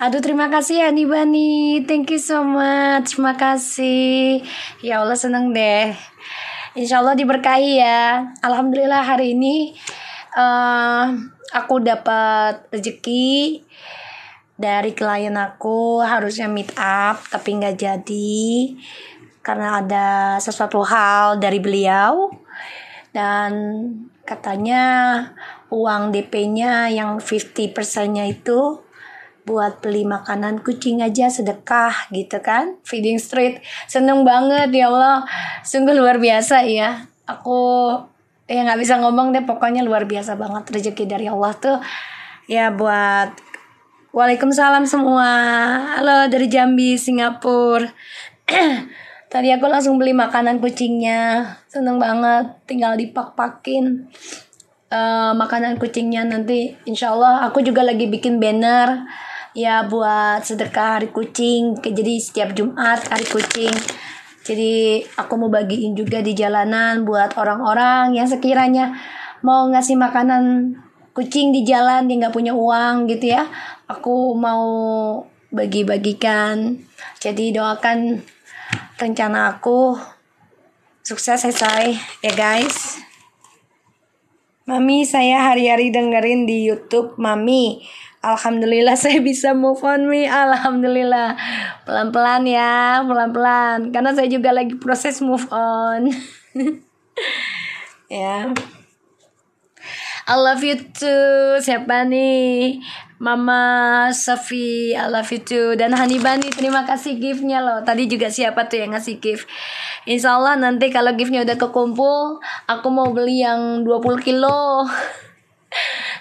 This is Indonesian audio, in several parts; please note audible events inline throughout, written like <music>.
Aduh terima kasih ya nih Bani. Thank you so much. Terima kasih. Ya Allah seneng deh. Insya Allah diberkahi ya. Alhamdulillah hari ini uh, aku dapat rezeki dari klien aku harusnya meet up tapi nggak jadi karena ada sesuatu hal dari beliau dan katanya uang DP-nya yang 50%-nya itu buat beli makanan kucing aja sedekah gitu kan feeding street seneng banget ya Allah sungguh luar biasa ya aku ya nggak bisa ngomong deh pokoknya luar biasa banget rezeki dari Allah tuh ya buat Waalaikumsalam semua halo dari Jambi Singapura <clears throat> tadi aku langsung beli makanan kucingnya seneng banget tinggal dipak-pakin uh, makanan kucingnya nanti insya Allah aku juga lagi bikin banner ya buat sedekah hari kucing jadi setiap Jumat hari kucing jadi aku mau bagiin juga di jalanan buat orang-orang yang sekiranya mau ngasih makanan kucing di jalan dia nggak punya uang gitu ya aku mau bagi-bagikan jadi doakan rencana aku sukses selesai ya guys Mami saya hari-hari dengerin di YouTube Mami Alhamdulillah <laughs> saya bisa move on me Alhamdulillah Pelan-pelan ya Pelan-pelan Karena saya juga lagi proses move on <laughs> Ya yeah. I love you too Siapa nih Mama Safi I love you too Dan Hani Bani Terima kasih giftnya loh Tadi juga siapa tuh yang ngasih gift Insya Allah nanti kalau giftnya udah kekumpul Aku mau beli yang 20 kilo <laughs>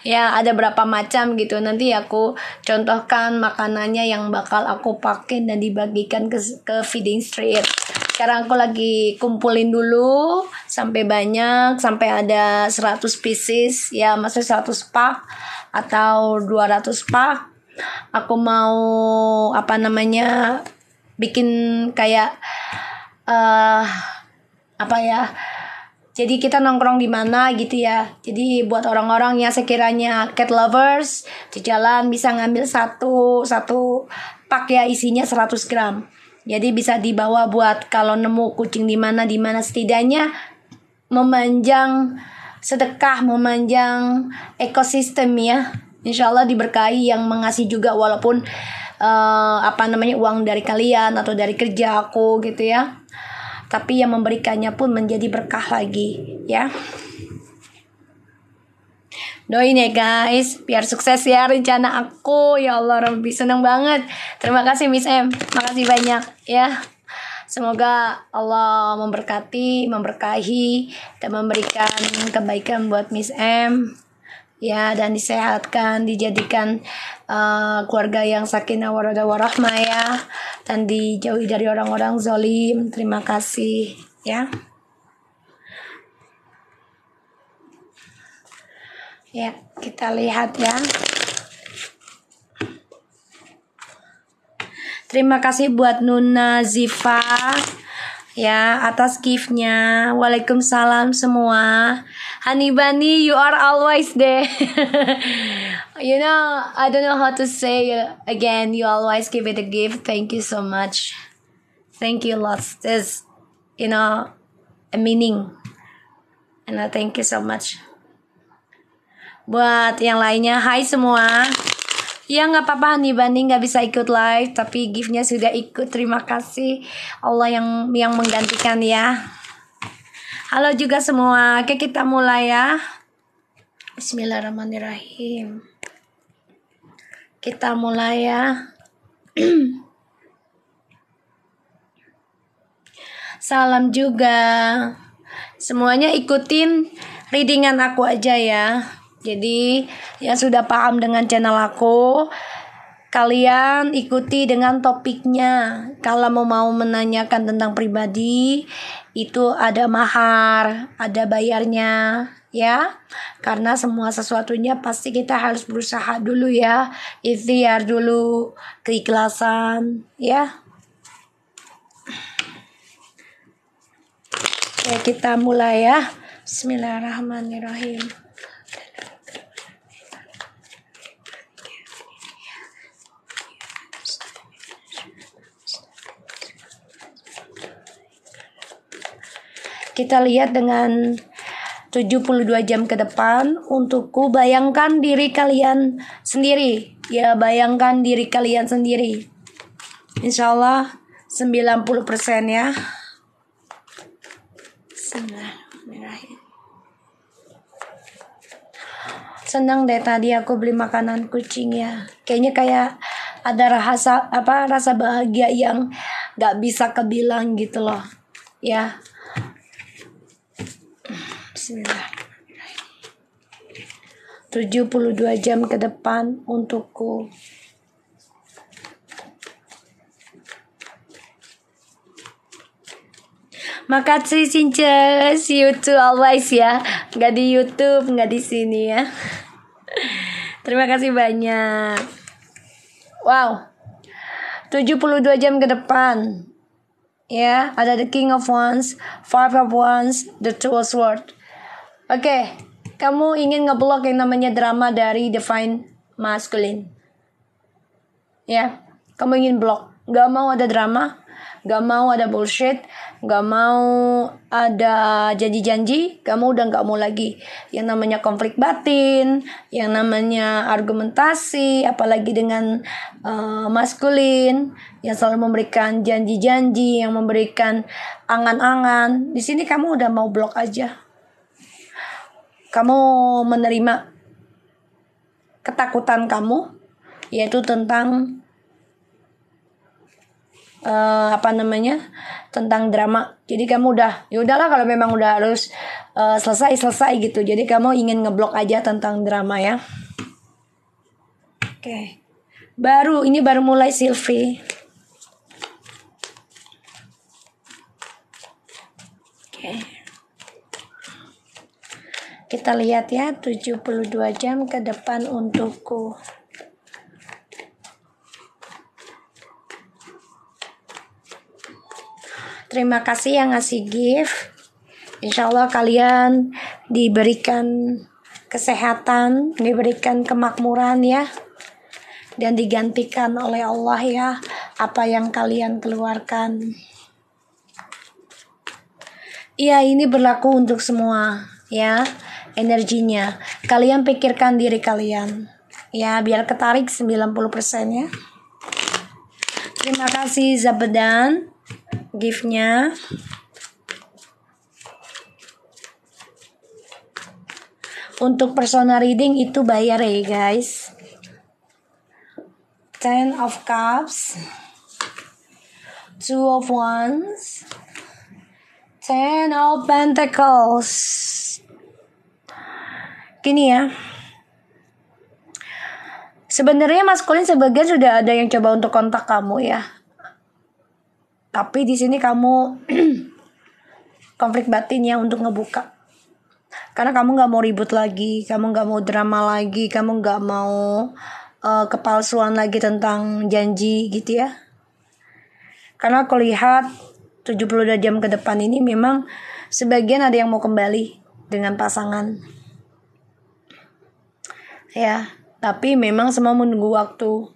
ya ada berapa macam gitu nanti aku contohkan makanannya yang bakal aku pakai dan dibagikan ke ke feeding street sekarang aku lagi kumpulin dulu sampai banyak sampai ada 100 pieces ya maksudnya 100 pak atau 200 pak aku mau apa namanya bikin kayak uh, apa ya jadi kita nongkrong di mana gitu ya. Jadi buat orang-orang yang sekiranya cat lovers di jalan bisa ngambil satu satu pak ya isinya 100 gram. Jadi bisa dibawa buat kalau nemu kucing di mana di mana setidaknya memanjang sedekah, memanjang ekosistem ya. Insya Allah diberkahi yang mengasih juga walaupun uh, apa namanya uang dari kalian atau dari kerja aku gitu ya tapi yang memberikannya pun menjadi berkah lagi ya doain ya guys biar sukses ya rencana aku ya Allah lebih seneng banget terima kasih Miss M makasih banyak ya Semoga Allah memberkati, memberkahi, dan memberikan kebaikan buat Miss M ya dan disehatkan dijadikan uh, keluarga yang sakinah waradah warahmah ya dan dijauhi dari orang-orang zolim terima kasih ya ya kita lihat ya terima kasih buat Nuna Ziva ya atas giftnya Waalaikumsalam semua Honey Bunny, you are always there. <laughs> you know, I don't know how to say again. You always give it a gift. Thank you so much. Thank you lots. This, you know, a meaning. And I thank you so much. Buat yang lainnya, hai semua. Ya nggak apa-apa nih Bani nggak bisa ikut live tapi giftnya sudah ikut terima kasih Allah yang yang menggantikan ya. Halo juga semua. Oke, kita mulai ya. Bismillahirrahmanirrahim. Kita mulai ya. <clears throat> Salam juga. Semuanya ikutin readingan aku aja ya. Jadi yang sudah paham dengan channel aku Kalian ikuti dengan topiknya. Kalau mau mau menanyakan tentang pribadi, itu ada mahar, ada bayarnya, ya. Karena semua sesuatunya pasti kita harus berusaha dulu ya. Ikhtiar dulu, keikhlasan, ya. Oke, kita mulai ya. Bismillahirrahmanirrahim. Kita lihat dengan 72 jam ke depan untukku bayangkan diri kalian sendiri. Ya, bayangkan diri kalian sendiri. Insya Allah 90% ya. Senang deh tadi aku beli makanan kucing ya. Kayaknya kayak ada rasa apa rasa bahagia yang gak bisa kebilang gitu loh. Ya, Bismillahirrahmanirrahim. 72 jam ke depan untukku. Makasih Cince, see you always ya. Gak di YouTube, gak di sini ya. Terima kasih banyak. Wow. 72 jam ke depan. Ya, yeah, ada The King of Wands, Five of Wands, The Two of Swords. Oke, okay, kamu ingin ngeblok yang namanya drama dari Define Masculine. Ya, yeah, kamu ingin blok. Gak mau ada drama, gak mau ada bullshit, gak mau ada janji-janji, kamu udah gak mau lagi. Yang namanya konflik batin, yang namanya argumentasi, apalagi dengan uh, eh, maskulin, yang selalu memberikan janji-janji, yang memberikan angan-angan. Di sini kamu udah mau blok aja kamu menerima ketakutan kamu yaitu tentang uh, apa namanya tentang drama jadi kamu udah ya udahlah kalau memang udah harus uh, selesai selesai gitu jadi kamu ingin ngeblok aja tentang drama ya oke okay. baru ini baru mulai Silvi oke okay. Kita lihat ya 72 jam ke depan untukku. Terima kasih yang ngasih gift. Insya Allah kalian diberikan kesehatan, diberikan kemakmuran ya. Dan digantikan oleh Allah ya apa yang kalian keluarkan. Iya, ini berlaku untuk semua ya energinya. Kalian pikirkan diri kalian. Ya, biar ketarik 90% ya. Terima kasih Zabedan giftnya. Untuk personal reading itu bayar ya guys. Ten of Cups. Two of Wands. Ten of Pentacles. Ini ya sebenarnya maskulin sebagian sudah ada yang coba untuk kontak kamu ya tapi di sini kamu <clears throat> konflik batin batinnya untuk ngebuka karena kamu nggak mau ribut lagi kamu nggak mau drama lagi kamu nggak mau uh, kepalsuan lagi tentang janji gitu ya karena aku lihat 72 jam ke depan ini memang sebagian ada yang mau kembali dengan pasangan ya tapi memang semua menunggu waktu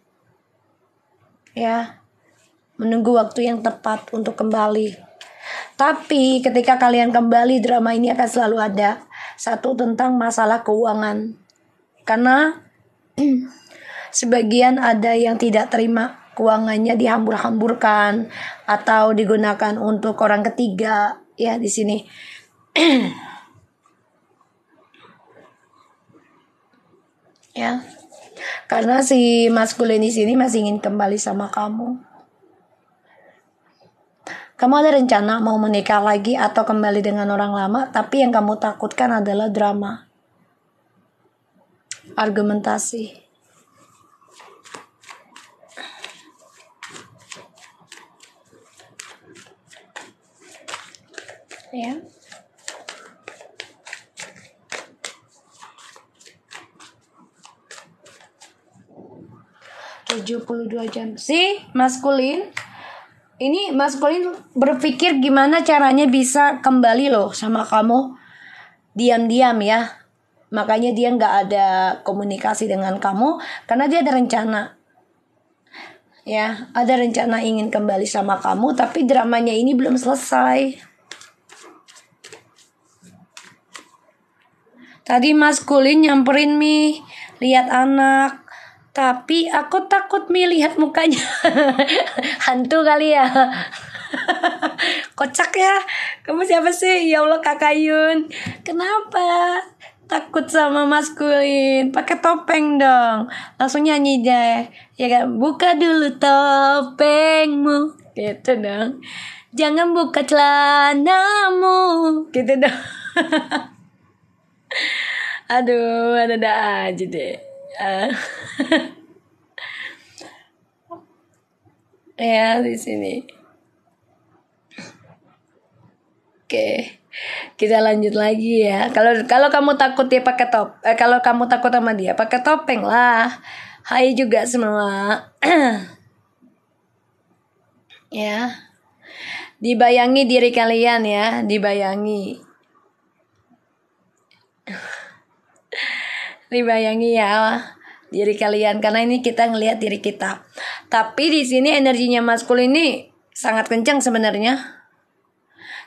ya menunggu waktu yang tepat untuk kembali tapi ketika kalian kembali drama ini akan selalu ada satu tentang masalah keuangan karena <clears throat> sebagian ada yang tidak terima keuangannya dihambur-hamburkan atau digunakan untuk orang ketiga ya di sini <clears throat> ya karena si maskulin di sini masih ingin kembali sama kamu kamu ada rencana mau menikah lagi atau kembali dengan orang lama tapi yang kamu takutkan adalah drama argumentasi ya yeah. 72 jam. Si maskulin ini maskulin berpikir gimana caranya bisa kembali loh sama kamu diam-diam ya. Makanya dia nggak ada komunikasi dengan kamu karena dia ada rencana. Ya, ada rencana ingin kembali sama kamu tapi dramanya ini belum selesai. Tadi maskulin nyamperin Mi, lihat anak, tapi aku takut melihat mukanya. <laughs> Hantu kali ya. <laughs> Kocak ya. Kamu siapa sih? Ya Allah Kakak Yun. Kenapa? Takut sama maskulin. Pakai topeng dong. Langsung nyanyi deh. Ya kan? Buka dulu topengmu. Gitu dong. Jangan buka celanamu. Gitu dong. <laughs> Aduh, ada-ada aja deh uh, <laughs> ya di sini oke kita lanjut lagi ya kalau kalau kamu takut dia pakai top eh, kalau kamu takut sama dia pakai topeng lah Hai juga semua <clears throat> ya dibayangi diri kalian ya dibayangi dibayangi ya diri kalian karena ini kita ngelihat diri kita. Tapi di sini energinya maskul ini sangat kencang sebenarnya.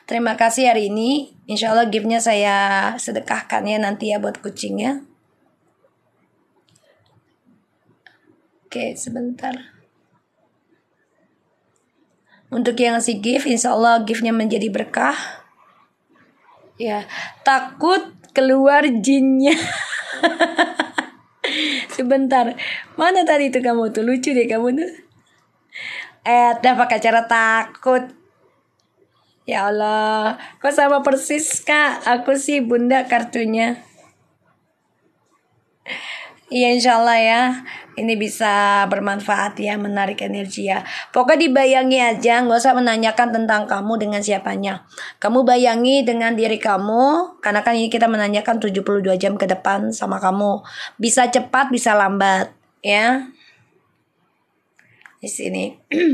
Terima kasih hari ini. Insya Allah giftnya saya sedekahkan ya nanti ya buat kucingnya. Oke sebentar. Untuk yang ngasih gift, insya Allah giftnya menjadi berkah. Ya, takut keluar jinnya. <laughs> <laughs> Sebentar, mana tadi itu kamu tuh lucu deh kamu tuh. Eh, pakai cara takut. Ya Allah, kok sama persis kak? Aku sih bunda kartunya. Iya insya Allah ya Ini bisa bermanfaat ya Menarik energi ya Pokoknya dibayangi aja Nggak usah menanyakan tentang kamu dengan siapanya Kamu bayangi dengan diri kamu Karena kan ini kita menanyakan 72 jam ke depan sama kamu Bisa cepat bisa lambat Ya Di sini <clears throat>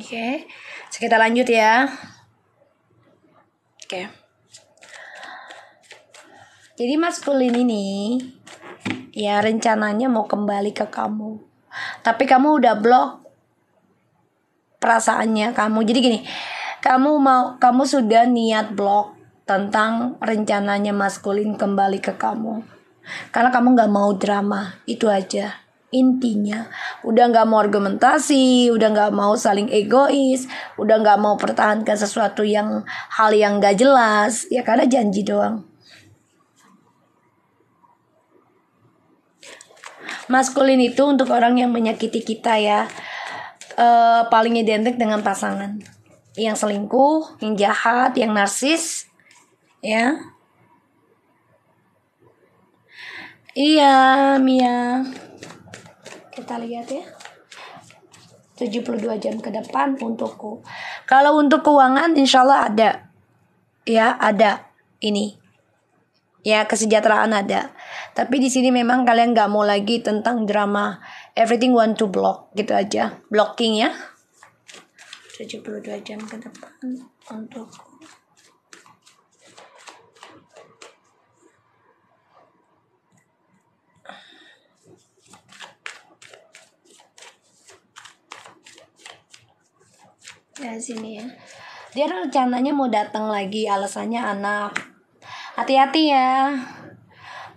Oke okay. kita lanjut ya Oke okay. Jadi Mas Pulin ini ya rencananya mau kembali ke kamu. Tapi kamu udah blok perasaannya kamu. Jadi gini, kamu mau kamu sudah niat blok tentang rencananya maskulin kembali ke kamu. Karena kamu nggak mau drama, itu aja intinya udah nggak mau argumentasi udah nggak mau saling egois udah nggak mau pertahankan sesuatu yang hal yang nggak jelas ya karena janji doang maskulin itu untuk orang yang menyakiti kita ya uh, paling identik dengan pasangan yang selingkuh yang jahat yang narsis ya iya Mia kita lihat ya 72 jam ke depan untukku kalau untuk keuangan insya Allah ada ya ada ini ya kesejahteraan ada tapi di sini memang kalian nggak mau lagi tentang drama everything want to block gitu aja. Blocking ya. 72 jam ke depan untuk ya sini ya dia rencananya mau datang lagi alasannya anak hati-hati ya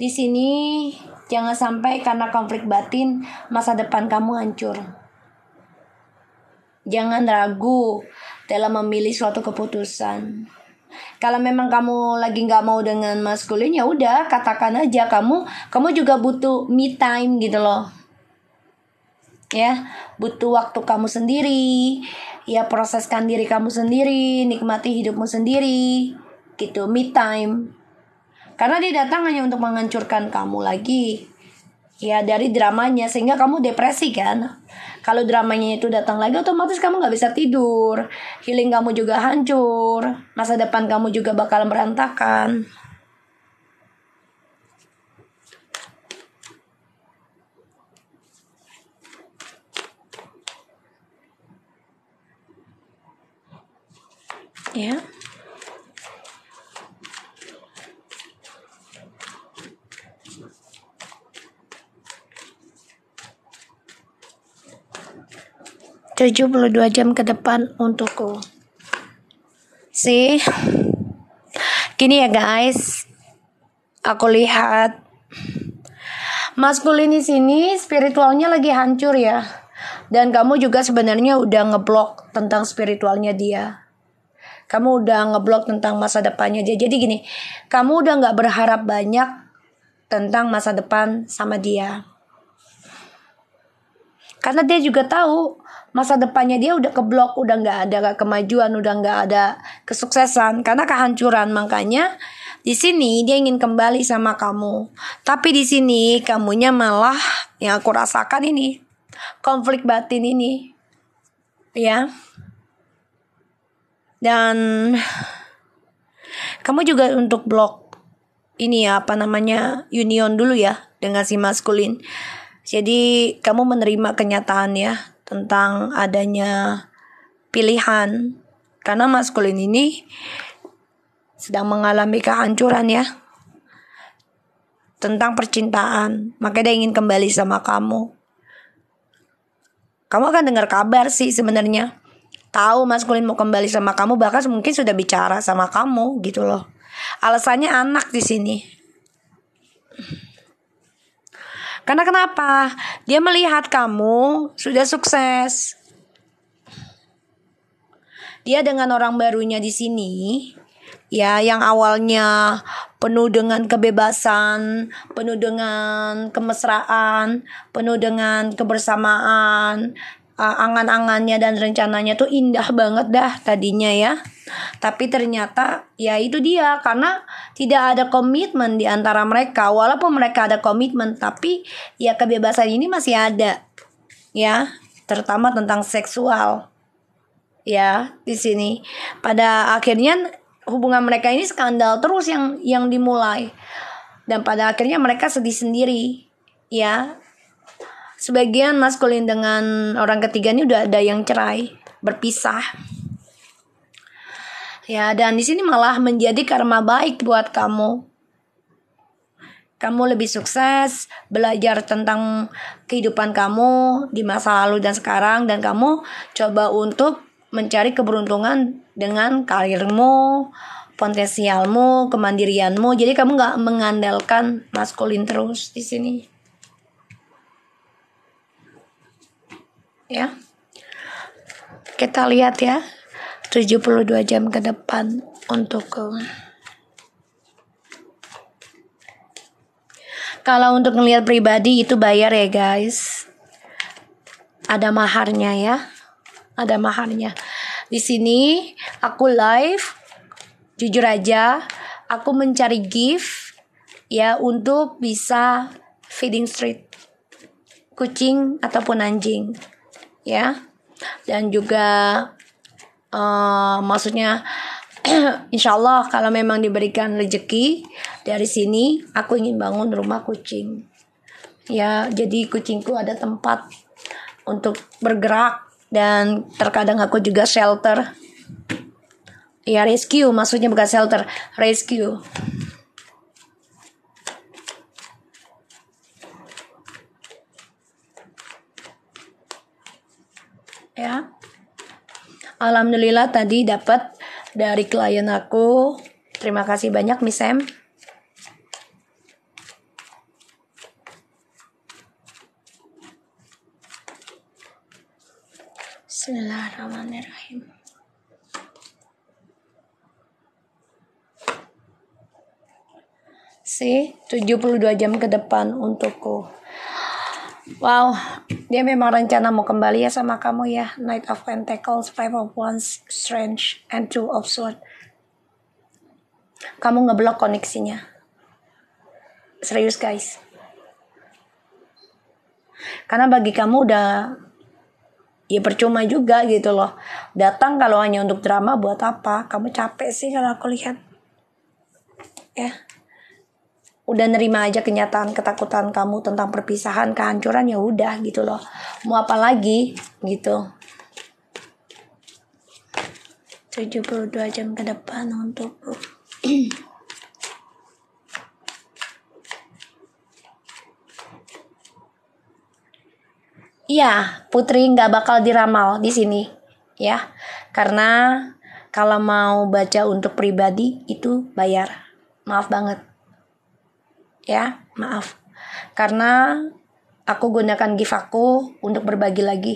di sini jangan sampai karena konflik batin masa depan kamu hancur. Jangan ragu dalam memilih suatu keputusan. Kalau memang kamu lagi nggak mau dengan maskulin ya udah katakan aja kamu kamu juga butuh me time gitu loh. Ya, butuh waktu kamu sendiri. Ya proseskan diri kamu sendiri, nikmati hidupmu sendiri. Gitu, me time. Karena dia datang hanya untuk menghancurkan kamu lagi. Ya dari dramanya sehingga kamu depresi kan. Kalau dramanya itu datang lagi otomatis kamu nggak bisa tidur. Healing kamu juga hancur. Masa depan kamu juga bakal berantakan. Ya. Yeah. 72 jam ke depan untukku. Sih. Gini ya guys. Aku lihat maskulin di sini spiritualnya lagi hancur ya. Dan kamu juga sebenarnya udah ngeblok tentang spiritualnya dia. Kamu udah ngeblok tentang masa depannya dia. Jadi gini, kamu udah nggak berharap banyak tentang masa depan sama dia. Karena dia juga tahu masa depannya dia udah keblok, udah nggak ada kemajuan, udah nggak ada kesuksesan karena kehancuran. Makanya di sini dia ingin kembali sama kamu. Tapi di sini kamunya malah yang aku rasakan ini konflik batin ini. Ya. Dan kamu juga untuk blok ini ya apa namanya union dulu ya dengan si maskulin. Jadi kamu menerima kenyataan ya tentang adanya pilihan karena maskulin ini sedang mengalami kehancuran ya tentang percintaan makanya dia ingin kembali sama kamu kamu akan dengar kabar sih sebenarnya tahu maskulin mau kembali sama kamu bahkan mungkin sudah bicara sama kamu gitu loh alasannya anak di sini karena kenapa? Dia melihat kamu sudah sukses. Dia dengan orang barunya di sini, ya yang awalnya penuh dengan kebebasan, penuh dengan kemesraan, penuh dengan kebersamaan, uh, angan-angannya dan rencananya tuh indah banget dah tadinya ya. Tapi ternyata ya itu dia karena tidak ada komitmen di antara mereka walaupun mereka ada komitmen tapi ya kebebasan ini masih ada. Ya, terutama tentang seksual. Ya, di sini pada akhirnya hubungan mereka ini skandal terus yang yang dimulai. Dan pada akhirnya mereka sedih sendiri. Ya, sebagian maskulin dengan orang ketiga ini udah ada yang cerai, berpisah. Ya, dan di sini malah menjadi karma baik buat kamu. Kamu lebih sukses, belajar tentang kehidupan kamu di masa lalu dan sekarang dan kamu coba untuk mencari keberuntungan dengan karirmu, potensialmu, kemandirianmu. Jadi kamu nggak mengandalkan maskulin terus di sini. ya. Kita lihat ya. 72 jam ke depan untuk eh, kalau untuk ngelihat pribadi itu bayar ya guys ada maharnya ya ada maharnya di sini aku live jujur aja aku mencari gift ya untuk bisa feeding street kucing ataupun anjing ya dan juga uh, maksudnya <clears throat> insya Allah kalau memang diberikan rezeki dari sini aku ingin bangun rumah kucing ya jadi kucingku ada tempat untuk bergerak dan terkadang aku juga shelter ya rescue maksudnya bukan shelter rescue ya alhamdulillah tadi dapat dari klien aku terima kasih banyak Miss Sam Bismillahirrahmanirrahim C 72 jam ke depan untukku Wow, dia memang rencana mau kembali ya sama kamu ya. Knight of Pentacles, Five of Wands, Strange, and Two of Swords. Kamu ngeblok koneksinya. Serius guys. Karena bagi kamu udah ya percuma juga gitu loh. Datang kalau hanya untuk drama buat apa? Kamu capek sih kalau aku lihat. Ya udah nerima aja kenyataan ketakutan kamu tentang perpisahan kehancuran ya udah gitu loh mau apa lagi gitu 72 jam ke depan untuk <clears throat> Iya, Putri nggak bakal diramal di sini, ya. Karena kalau mau baca untuk pribadi itu bayar. Maaf banget ya maaf karena aku gunakan gift aku untuk berbagi lagi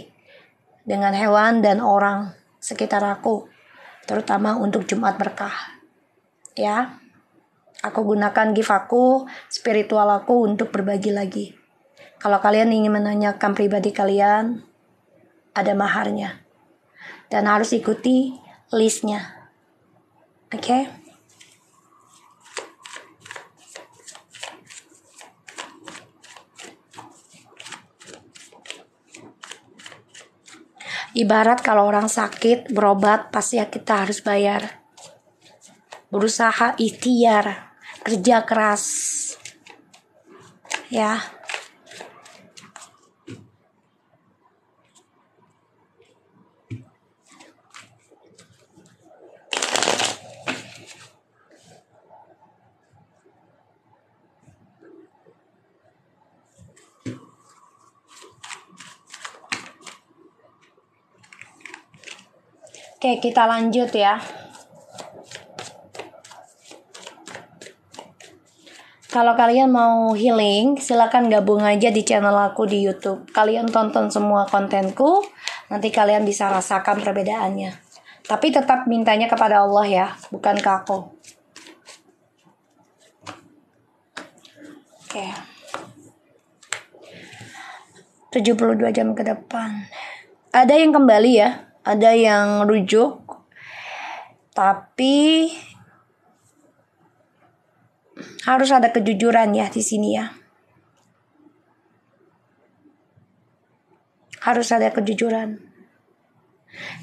dengan hewan dan orang sekitar aku terutama untuk Jumat berkah ya aku gunakan gift aku spiritual aku untuk berbagi lagi kalau kalian ingin menanyakan pribadi kalian ada maharnya dan harus ikuti listnya oke okay? Ibarat kalau orang sakit berobat pasti ya kita harus bayar. Berusaha ikhtiar, kerja keras. Ya. Oke, kita lanjut ya. Kalau kalian mau healing, silahkan gabung aja di channel aku di YouTube. Kalian tonton semua kontenku, nanti kalian bisa rasakan perbedaannya. Tapi tetap mintanya kepada Allah ya, bukan ke aku. Oke. 72 jam ke depan. Ada yang kembali ya? ada yang rujuk tapi harus ada kejujuran ya di sini ya harus ada kejujuran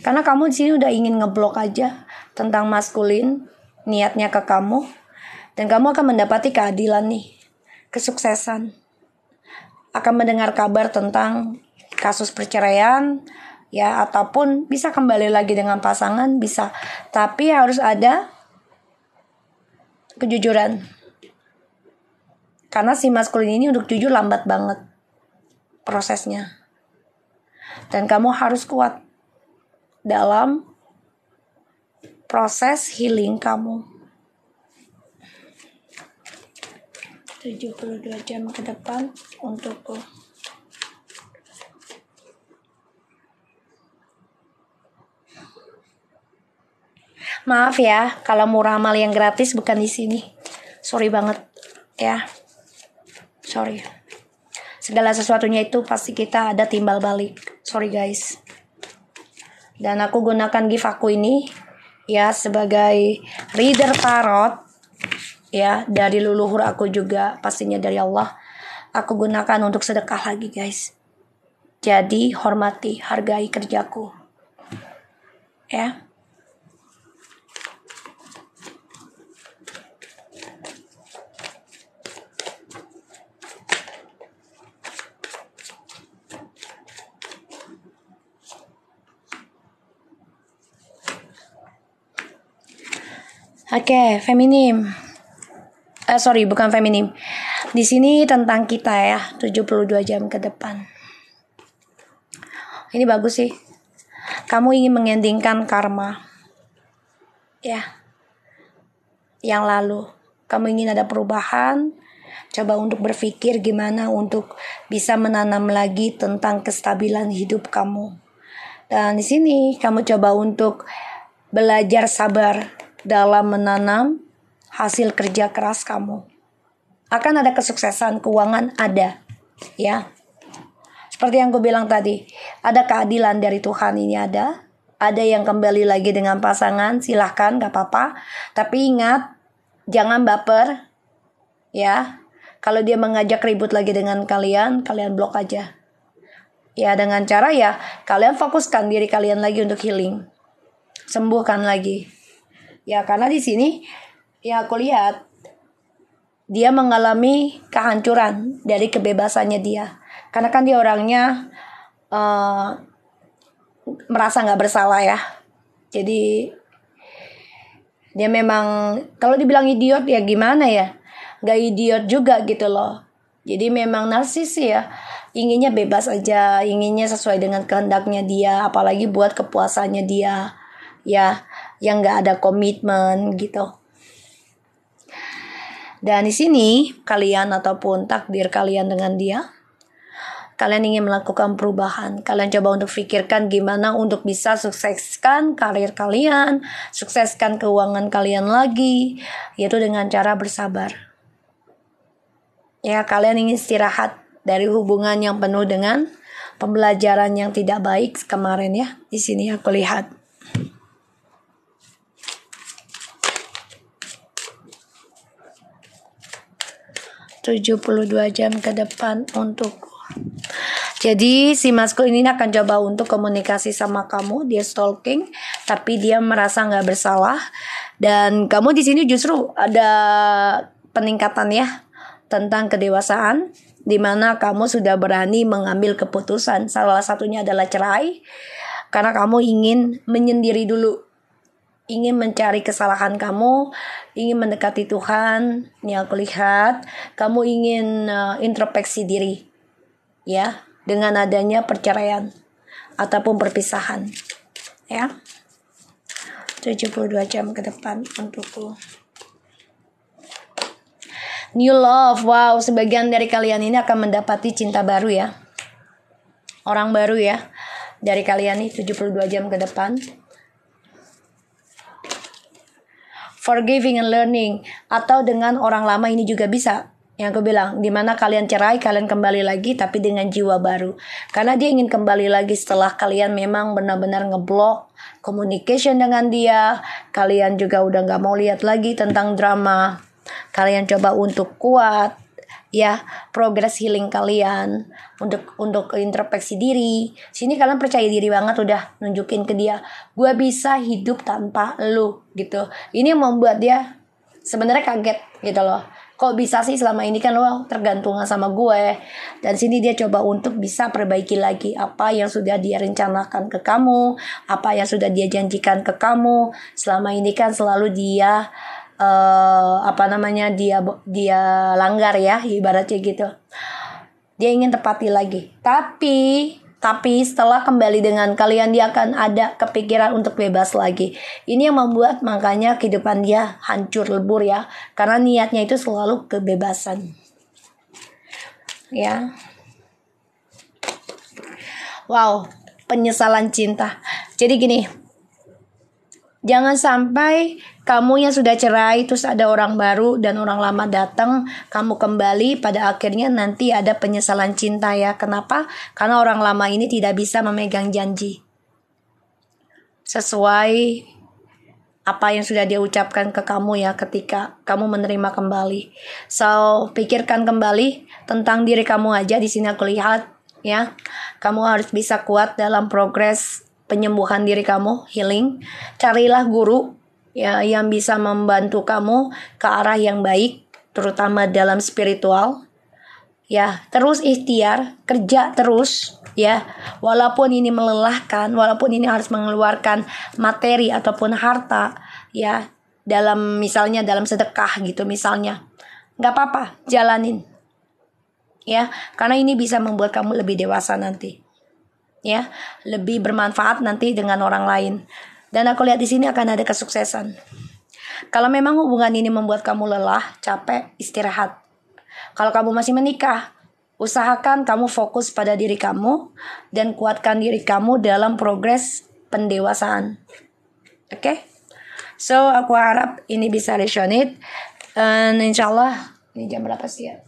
karena kamu di sini udah ingin ngeblok aja tentang maskulin niatnya ke kamu dan kamu akan mendapati keadilan nih kesuksesan akan mendengar kabar tentang kasus perceraian ya ataupun bisa kembali lagi dengan pasangan bisa tapi harus ada kejujuran karena si maskulin ini untuk jujur lambat banget prosesnya dan kamu harus kuat dalam proses healing kamu 72 jam ke depan untukku Maaf ya, kalau murah mal yang gratis bukan di sini. Sorry banget ya. Sorry. Segala sesuatunya itu pasti kita ada timbal balik. Sorry guys. Dan aku gunakan gift aku ini ya sebagai reader tarot ya dari leluhur aku juga pastinya dari Allah. Aku gunakan untuk sedekah lagi guys. Jadi hormati, hargai kerjaku. Ya. Oke, okay, feminim. Eh, sorry, bukan feminim. Di sini tentang kita ya, 72 jam ke depan. Ini bagus sih. Kamu ingin mengendingkan karma. Ya. Yang lalu. Kamu ingin ada perubahan. Coba untuk berpikir gimana untuk bisa menanam lagi tentang kestabilan hidup kamu. Dan di sini kamu coba untuk belajar sabar dalam menanam hasil kerja keras kamu. Akan ada kesuksesan keuangan ada, ya. Seperti yang gue bilang tadi, ada keadilan dari Tuhan ini ada. Ada yang kembali lagi dengan pasangan, silahkan, gak apa-apa. Tapi ingat, jangan baper, ya. Kalau dia mengajak ribut lagi dengan kalian, kalian blok aja. Ya, dengan cara ya, kalian fokuskan diri kalian lagi untuk healing. Sembuhkan lagi. Ya karena di sini yang aku lihat dia mengalami kehancuran dari kebebasannya dia. Karena kan dia orangnya uh, merasa nggak bersalah ya. Jadi dia memang kalau dibilang idiot ya gimana ya? Gak idiot juga gitu loh. Jadi memang narsis ya. Inginnya bebas aja, inginnya sesuai dengan kehendaknya dia, apalagi buat kepuasannya dia. Ya, yang nggak ada komitmen gitu. Dan di sini kalian ataupun takdir kalian dengan dia, kalian ingin melakukan perubahan. Kalian coba untuk pikirkan gimana untuk bisa sukseskan karir kalian, sukseskan keuangan kalian lagi, yaitu dengan cara bersabar. Ya, kalian ingin istirahat dari hubungan yang penuh dengan pembelajaran yang tidak baik kemarin ya. Di sini aku lihat. 72 jam ke depan untuk Jadi si maskul ini akan coba untuk komunikasi sama kamu, dia stalking, tapi dia merasa nggak bersalah dan kamu di sini justru ada peningkatan ya tentang kedewasaan di mana kamu sudah berani mengambil keputusan. Salah satunya adalah cerai karena kamu ingin menyendiri dulu ingin mencari kesalahan kamu, ingin mendekati Tuhan, ini aku lihat, kamu ingin uh, introspeksi diri, ya, dengan adanya perceraian ataupun perpisahan, ya. 72 jam ke depan untukku. New love, wow, sebagian dari kalian ini akan mendapati cinta baru ya. Orang baru ya, dari kalian nih 72 jam ke depan forgiving and learning atau dengan orang lama ini juga bisa yang aku bilang dimana kalian cerai kalian kembali lagi tapi dengan jiwa baru karena dia ingin kembali lagi setelah kalian memang benar-benar ngeblok communication dengan dia kalian juga udah nggak mau lihat lagi tentang drama kalian coba untuk kuat ya progress healing kalian untuk untuk introspeksi diri sini kalian percaya diri banget udah nunjukin ke dia gue bisa hidup tanpa lu gitu ini yang membuat dia sebenarnya kaget gitu loh kok bisa sih selama ini kan lo tergantung sama gue dan sini dia coba untuk bisa perbaiki lagi apa yang sudah dia rencanakan ke kamu apa yang sudah dia janjikan ke kamu selama ini kan selalu dia uh, apa namanya dia dia langgar ya ibaratnya gitu dia ingin tepati lagi tapi tapi setelah kembali dengan kalian dia akan ada kepikiran untuk bebas lagi ini yang membuat makanya kehidupan dia hancur lebur ya karena niatnya itu selalu kebebasan ya wow penyesalan cinta jadi gini jangan sampai kamu yang sudah cerai terus ada orang baru dan orang lama datang kamu kembali pada akhirnya nanti ada penyesalan cinta ya kenapa karena orang lama ini tidak bisa memegang janji sesuai apa yang sudah dia ucapkan ke kamu ya ketika kamu menerima kembali so pikirkan kembali tentang diri kamu aja di sini aku lihat ya kamu harus bisa kuat dalam progres penyembuhan diri kamu healing carilah guru ya yang bisa membantu kamu ke arah yang baik terutama dalam spiritual ya terus ikhtiar kerja terus ya walaupun ini melelahkan walaupun ini harus mengeluarkan materi ataupun harta ya dalam misalnya dalam sedekah gitu misalnya nggak apa-apa jalanin ya karena ini bisa membuat kamu lebih dewasa nanti ya lebih bermanfaat nanti dengan orang lain dan aku lihat di sini akan ada kesuksesan. Kalau memang hubungan ini membuat kamu lelah, capek, istirahat. Kalau kamu masih menikah, usahakan kamu fokus pada diri kamu dan kuatkan diri kamu dalam progres pendewasaan. Oke? Okay? So, aku harap ini bisa resonate. Dan insya Allah, ini jam berapa sih ya?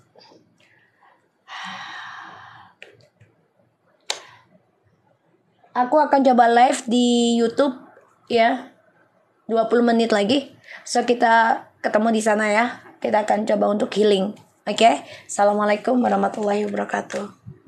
Aku akan coba live di YouTube ya 20 menit lagi. So kita ketemu di sana ya. Kita akan coba untuk healing. Oke. Okay? Assalamualaikum warahmatullahi wabarakatuh.